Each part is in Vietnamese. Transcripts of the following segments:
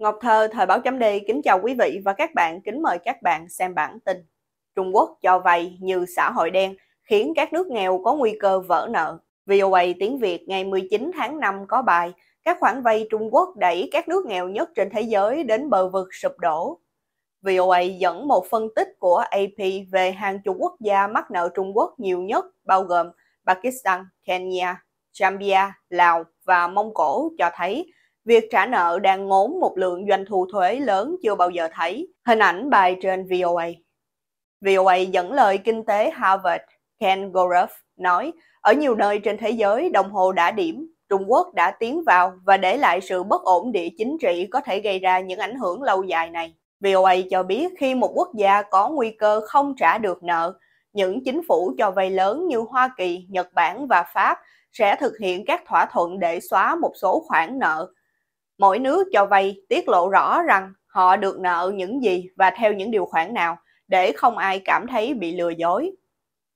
Ngọc Thơ, Thời báo chấm đê kính chào quý vị và các bạn, kính mời các bạn xem bản tin. Trung Quốc cho vay như xã hội đen, khiến các nước nghèo có nguy cơ vỡ nợ. VOA tiếng Việt ngày 19 tháng 5 có bài Các khoản vay Trung Quốc đẩy các nước nghèo nhất trên thế giới đến bờ vực sụp đổ. VOA dẫn một phân tích của AP về hàng chục quốc gia mắc nợ Trung Quốc nhiều nhất, bao gồm Pakistan, Kenya, Zambia, Lào và Mông Cổ cho thấy việc trả nợ đang ngốn một lượng doanh thu thuế lớn chưa bao giờ thấy. Hình ảnh bài trên VOA. VOA dẫn lời kinh tế Harvard Ken Goroff nói, ở nhiều nơi trên thế giới đồng hồ đã điểm, Trung Quốc đã tiến vào và để lại sự bất ổn địa chính trị có thể gây ra những ảnh hưởng lâu dài này. VOA cho biết khi một quốc gia có nguy cơ không trả được nợ, những chính phủ cho vay lớn như Hoa Kỳ, Nhật Bản và Pháp sẽ thực hiện các thỏa thuận để xóa một số khoản nợ Mỗi nước cho vay tiết lộ rõ rằng họ được nợ những gì và theo những điều khoản nào để không ai cảm thấy bị lừa dối.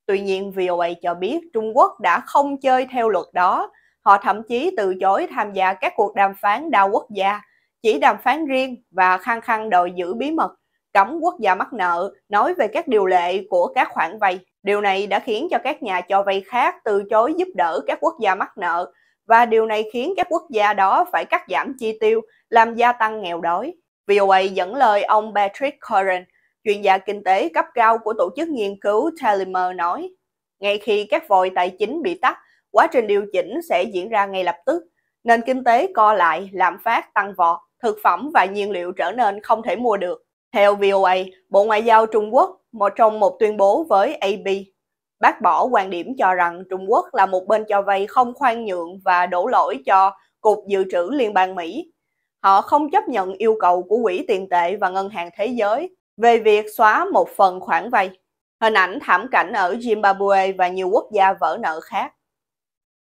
Tuy nhiên, VOA cho biết Trung Quốc đã không chơi theo luật đó. Họ thậm chí từ chối tham gia các cuộc đàm phán đa quốc gia, chỉ đàm phán riêng và khăng khăng đòi giữ bí mật, cấm quốc gia mắc nợ, nói về các điều lệ của các khoản vay. Điều này đã khiến cho các nhà cho vay khác từ chối giúp đỡ các quốc gia mắc nợ và điều này khiến các quốc gia đó phải cắt giảm chi tiêu, làm gia tăng nghèo đói. VOA dẫn lời ông Patrick Curran, chuyên gia kinh tế cấp cao của tổ chức nghiên cứu Telemer nói, ngay khi các vòi tài chính bị tắt, quá trình điều chỉnh sẽ diễn ra ngay lập tức. Nền kinh tế co lại, lạm phát tăng vọt, thực phẩm và nhiên liệu trở nên không thể mua được. Theo VOA, Bộ Ngoại giao Trung Quốc, một trong một tuyên bố với AP bác bỏ quan điểm cho rằng Trung Quốc là một bên cho vay không khoan nhượng và đổ lỗi cho Cục Dự trữ Liên bang Mỹ. Họ không chấp nhận yêu cầu của Quỹ tiền tệ và Ngân hàng Thế giới về việc xóa một phần khoản vay. Hình ảnh thảm cảnh ở Zimbabwe và nhiều quốc gia vỡ nợ khác.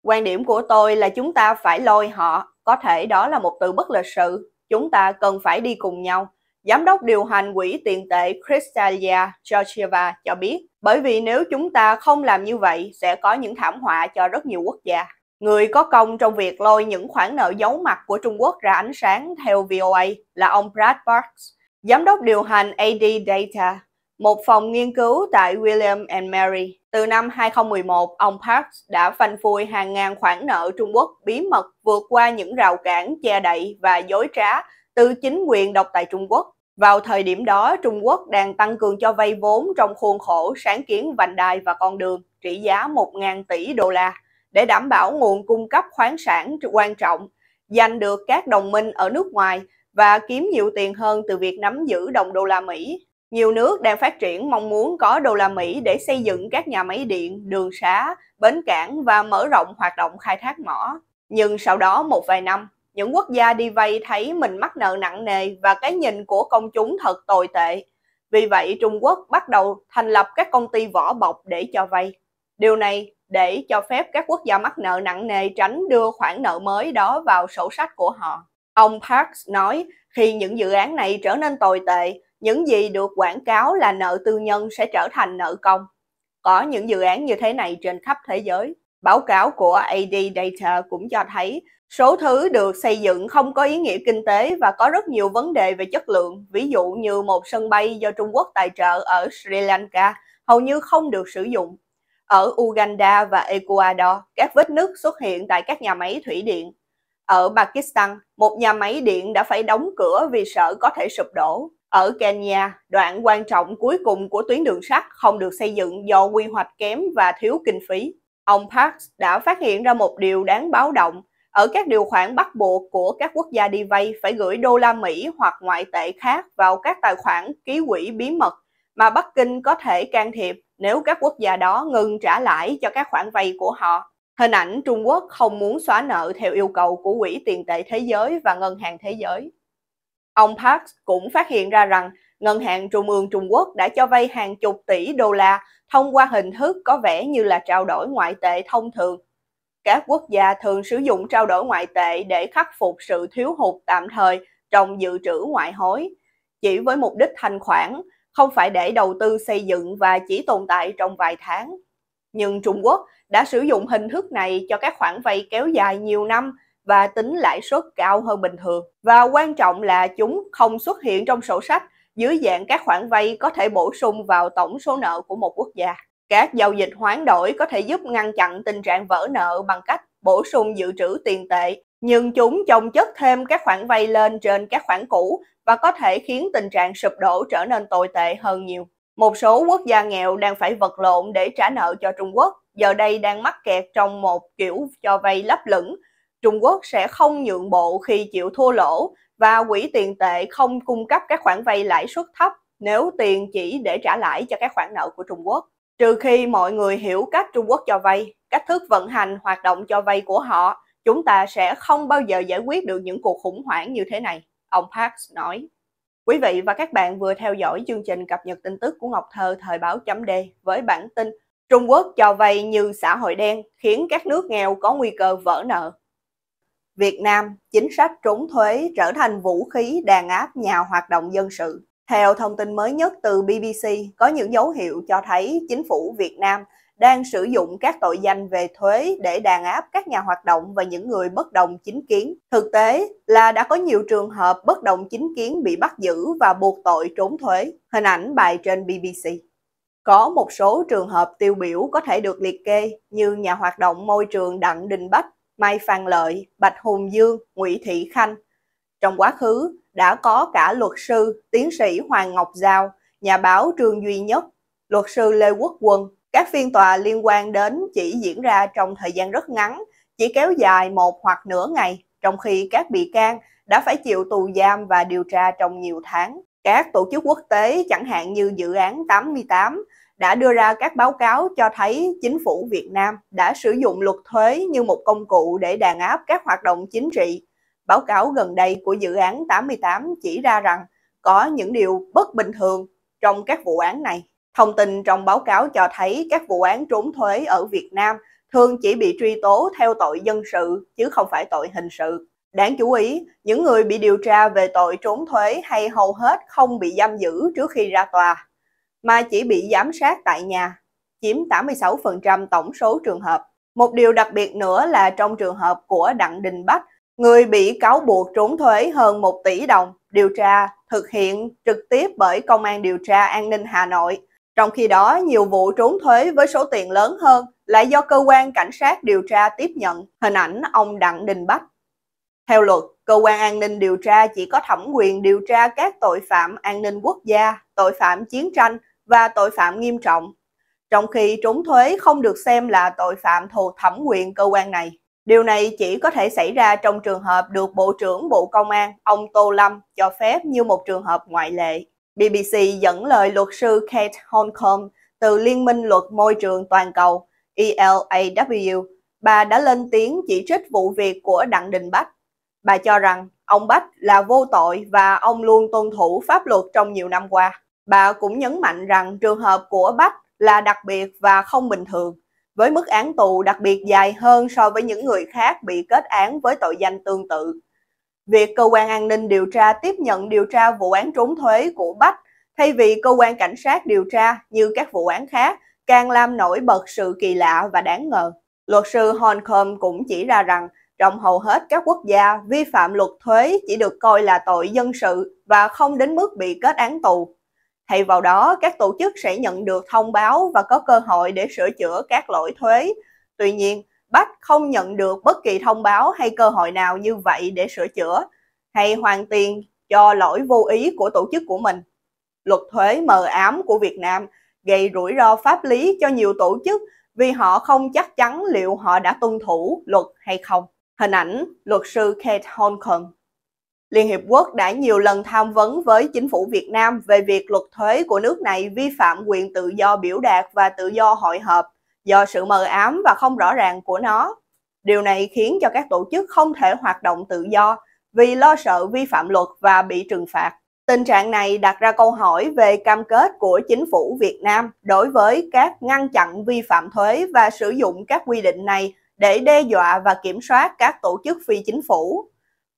Quan điểm của tôi là chúng ta phải lôi họ, có thể đó là một từ bất lịch sự, chúng ta cần phải đi cùng nhau Giám đốc điều hành quỹ tiền tệ Kristalia Georgieva cho biết, bởi vì nếu chúng ta không làm như vậy sẽ có những thảm họa cho rất nhiều quốc gia. Người có công trong việc lôi những khoản nợ giấu mặt của Trung Quốc ra ánh sáng theo VOA là ông Brad Parks, giám đốc điều hành AD Data, một phòng nghiên cứu tại William and Mary. Từ năm 2011, ông Parks đã phanh phui hàng ngàn khoản nợ Trung Quốc bí mật vượt qua những rào cản che đậy và dối trá từ chính quyền độc tài Trung Quốc. Vào thời điểm đó, Trung Quốc đang tăng cường cho vay vốn trong khuôn khổ sáng kiến vành đai và con đường trị giá 1.000 tỷ đô la để đảm bảo nguồn cung cấp khoáng sản quan trọng, giành được các đồng minh ở nước ngoài và kiếm nhiều tiền hơn từ việc nắm giữ đồng đô la Mỹ. Nhiều nước đang phát triển mong muốn có đô la Mỹ để xây dựng các nhà máy điện, đường xá, bến cảng và mở rộng hoạt động khai thác mỏ. Nhưng sau đó một vài năm, những quốc gia đi vay thấy mình mắc nợ nặng nề và cái nhìn của công chúng thật tồi tệ. Vì vậy, Trung Quốc bắt đầu thành lập các công ty vỏ bọc để cho vay. Điều này để cho phép các quốc gia mắc nợ nặng nề tránh đưa khoản nợ mới đó vào sổ sách của họ. Ông Parks nói, khi những dự án này trở nên tồi tệ, những gì được quảng cáo là nợ tư nhân sẽ trở thành nợ công. Có những dự án như thế này trên khắp thế giới. Báo cáo của AD Data cũng cho thấy Số thứ được xây dựng không có ý nghĩa kinh tế và có rất nhiều vấn đề về chất lượng, ví dụ như một sân bay do Trung Quốc tài trợ ở Sri Lanka hầu như không được sử dụng. Ở Uganda và Ecuador, các vết nứt xuất hiện tại các nhà máy thủy điện. Ở Pakistan, một nhà máy điện đã phải đóng cửa vì sợ có thể sụp đổ. Ở Kenya, đoạn quan trọng cuối cùng của tuyến đường sắt không được xây dựng do quy hoạch kém và thiếu kinh phí. Ông Parks đã phát hiện ra một điều đáng báo động ở các điều khoản bắt buộc của các quốc gia đi vay phải gửi đô la Mỹ hoặc ngoại tệ khác vào các tài khoản ký quỹ bí mật mà Bắc Kinh có thể can thiệp nếu các quốc gia đó ngừng trả lãi cho các khoản vay của họ. Hình ảnh Trung Quốc không muốn xóa nợ theo yêu cầu của Quỹ tiền tệ thế giới và Ngân hàng thế giới. Ông Park cũng phát hiện ra rằng Ngân hàng Trung ương Trung Quốc đã cho vay hàng chục tỷ đô la thông qua hình thức có vẻ như là trao đổi ngoại tệ thông thường các quốc gia thường sử dụng trao đổi ngoại tệ để khắc phục sự thiếu hụt tạm thời trong dự trữ ngoại hối, chỉ với mục đích thanh khoản, không phải để đầu tư xây dựng và chỉ tồn tại trong vài tháng. Nhưng Trung Quốc đã sử dụng hình thức này cho các khoản vay kéo dài nhiều năm và tính lãi suất cao hơn bình thường. Và quan trọng là chúng không xuất hiện trong sổ sách dưới dạng các khoản vay có thể bổ sung vào tổng số nợ của một quốc gia. Các giao dịch hoán đổi có thể giúp ngăn chặn tình trạng vỡ nợ bằng cách bổ sung dự trữ tiền tệ, nhưng chúng chồng chất thêm các khoản vay lên trên các khoản cũ và có thể khiến tình trạng sụp đổ trở nên tồi tệ hơn nhiều. Một số quốc gia nghèo đang phải vật lộn để trả nợ cho Trung Quốc, giờ đây đang mắc kẹt trong một kiểu cho vay lấp lửng. Trung Quốc sẽ không nhượng bộ khi chịu thua lỗ và quỹ tiền tệ không cung cấp các khoản vay lãi suất thấp nếu tiền chỉ để trả lãi cho các khoản nợ của Trung Quốc trừ khi mọi người hiểu cách Trung Quốc cho vay, cách thức vận hành hoạt động cho vay của họ, chúng ta sẽ không bao giờ giải quyết được những cuộc khủng hoảng như thế này, ông Park nói. Quý vị và các bạn vừa theo dõi chương trình cập nhật tin tức của Ngọc Thơ thời báo chấm D với bản tin Trung Quốc cho vay như xã hội đen khiến các nước nghèo có nguy cơ vỡ nợ. Việt Nam, chính sách trốn thuế trở thành vũ khí đàn áp nhà hoạt động dân sự. Theo thông tin mới nhất từ BBC, có những dấu hiệu cho thấy chính phủ Việt Nam đang sử dụng các tội danh về thuế để đàn áp các nhà hoạt động và những người bất đồng chính kiến. Thực tế là đã có nhiều trường hợp bất đồng chính kiến bị bắt giữ và buộc tội trốn thuế. Hình ảnh bài trên BBC. Có một số trường hợp tiêu biểu có thể được liệt kê như nhà hoạt động môi trường Đặng Đình Bách, Mai Phan Lợi, Bạch Hùng Dương, Nguyễn Thị Khanh. Trong quá khứ, đã có cả luật sư, tiến sĩ Hoàng Ngọc Giao, nhà báo Trương Duy Nhất, luật sư Lê Quốc Quân. Các phiên tòa liên quan đến chỉ diễn ra trong thời gian rất ngắn, chỉ kéo dài một hoặc nửa ngày, trong khi các bị can đã phải chịu tù giam và điều tra trong nhiều tháng. Các tổ chức quốc tế, chẳng hạn như dự án 88, đã đưa ra các báo cáo cho thấy chính phủ Việt Nam đã sử dụng luật thuế như một công cụ để đàn áp các hoạt động chính trị Báo cáo gần đây của dự án 88 chỉ ra rằng có những điều bất bình thường trong các vụ án này. Thông tin trong báo cáo cho thấy các vụ án trốn thuế ở Việt Nam thường chỉ bị truy tố theo tội dân sự chứ không phải tội hình sự. Đáng chú ý, những người bị điều tra về tội trốn thuế hay hầu hết không bị giam giữ trước khi ra tòa, mà chỉ bị giám sát tại nhà, chiếm 86% tổng số trường hợp. Một điều đặc biệt nữa là trong trường hợp của Đặng Đình Bách, Người bị cáo buộc trốn thuế hơn 1 tỷ đồng, điều tra thực hiện trực tiếp bởi Công an điều tra an ninh Hà Nội. Trong khi đó, nhiều vụ trốn thuế với số tiền lớn hơn lại do cơ quan cảnh sát điều tra tiếp nhận hình ảnh ông Đặng Đình Bách. Theo luật, cơ quan an ninh điều tra chỉ có thẩm quyền điều tra các tội phạm an ninh quốc gia, tội phạm chiến tranh và tội phạm nghiêm trọng, trong khi trốn thuế không được xem là tội phạm thuộc thẩm quyền cơ quan này. Điều này chỉ có thể xảy ra trong trường hợp được Bộ trưởng Bộ Công an ông Tô Lâm cho phép như một trường hợp ngoại lệ. BBC dẫn lời luật sư Kate Holcomb từ Liên minh Luật Môi trường Toàn cầu ELAW. Bà đã lên tiếng chỉ trích vụ việc của Đặng Đình Bách. Bà cho rằng ông Bách là vô tội và ông luôn tuân thủ pháp luật trong nhiều năm qua. Bà cũng nhấn mạnh rằng trường hợp của Bách là đặc biệt và không bình thường với mức án tù đặc biệt dài hơn so với những người khác bị kết án với tội danh tương tự. Việc cơ quan an ninh điều tra tiếp nhận điều tra vụ án trốn thuế của Bách thay vì cơ quan cảnh sát điều tra như các vụ án khác càng làm nổi bật sự kỳ lạ và đáng ngờ. Luật sư Holcomb cũng chỉ ra rằng trong hầu hết các quốc gia, vi phạm luật thuế chỉ được coi là tội dân sự và không đến mức bị kết án tù thì vào đó các tổ chức sẽ nhận được thông báo và có cơ hội để sửa chữa các lỗi thuế. Tuy nhiên, Bách không nhận được bất kỳ thông báo hay cơ hội nào như vậy để sửa chữa hay hoàn tiền cho lỗi vô ý của tổ chức của mình. Luật thuế mờ ám của Việt Nam gây rủi ro pháp lý cho nhiều tổ chức vì họ không chắc chắn liệu họ đã tuân thủ luật hay không. Hình ảnh luật sư Kate Holcomb Liên Hiệp Quốc đã nhiều lần tham vấn với chính phủ Việt Nam về việc luật thuế của nước này vi phạm quyền tự do biểu đạt và tự do hội họp do sự mờ ám và không rõ ràng của nó. Điều này khiến cho các tổ chức không thể hoạt động tự do vì lo sợ vi phạm luật và bị trừng phạt. Tình trạng này đặt ra câu hỏi về cam kết của chính phủ Việt Nam đối với các ngăn chặn vi phạm thuế và sử dụng các quy định này để đe dọa và kiểm soát các tổ chức phi chính phủ.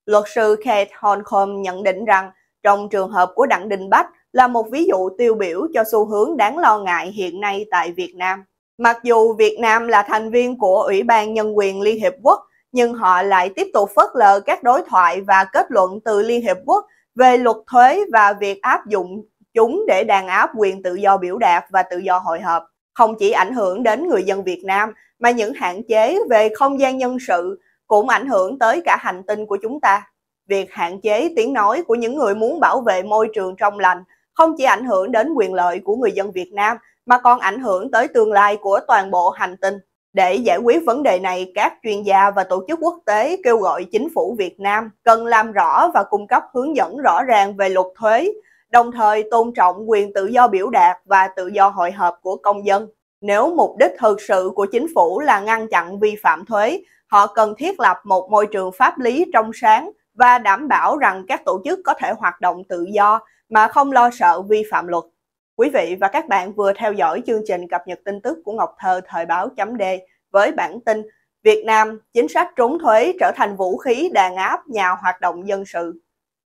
Luật sư Kate Holcomb nhận định rằng trong trường hợp của Đặng Đình Bách là một ví dụ tiêu biểu cho xu hướng đáng lo ngại hiện nay tại Việt Nam. Mặc dù Việt Nam là thành viên của Ủy ban Nhân quyền Liên Hiệp Quốc, nhưng họ lại tiếp tục phớt lờ các đối thoại và kết luận từ Liên Hiệp Quốc về luật thuế và việc áp dụng chúng để đàn áp quyền tự do biểu đạt và tự do hội họp, không chỉ ảnh hưởng đến người dân Việt Nam mà những hạn chế về không gian nhân sự, cũng ảnh hưởng tới cả hành tinh của chúng ta. Việc hạn chế tiếng nói của những người muốn bảo vệ môi trường trong lành không chỉ ảnh hưởng đến quyền lợi của người dân Việt Nam mà còn ảnh hưởng tới tương lai của toàn bộ hành tinh. Để giải quyết vấn đề này, các chuyên gia và tổ chức quốc tế kêu gọi chính phủ Việt Nam cần làm rõ và cung cấp hướng dẫn rõ ràng về luật thuế, đồng thời tôn trọng quyền tự do biểu đạt và tự do hội họp của công dân. Nếu mục đích thực sự của chính phủ là ngăn chặn vi phạm thuế, họ cần thiết lập một môi trường pháp lý trong sáng và đảm bảo rằng các tổ chức có thể hoạt động tự do mà không lo sợ vi phạm luật. Quý vị và các bạn vừa theo dõi chương trình cập nhật tin tức của Ngọc Thơ thời báo chấm D với bản tin Việt Nam chính sách trốn thuế trở thành vũ khí đàn áp nhà hoạt động dân sự.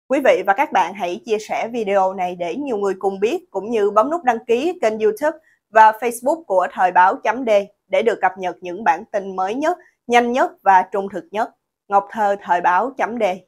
Quý vị và các bạn hãy chia sẻ video này để nhiều người cùng biết cũng như bấm nút đăng ký kênh YouTube và Facebook của Thời báo chấm D để được cập nhật những bản tin mới nhất nhanh nhất và trung thực nhất. Ngọc Thơ Thời báo chấm đề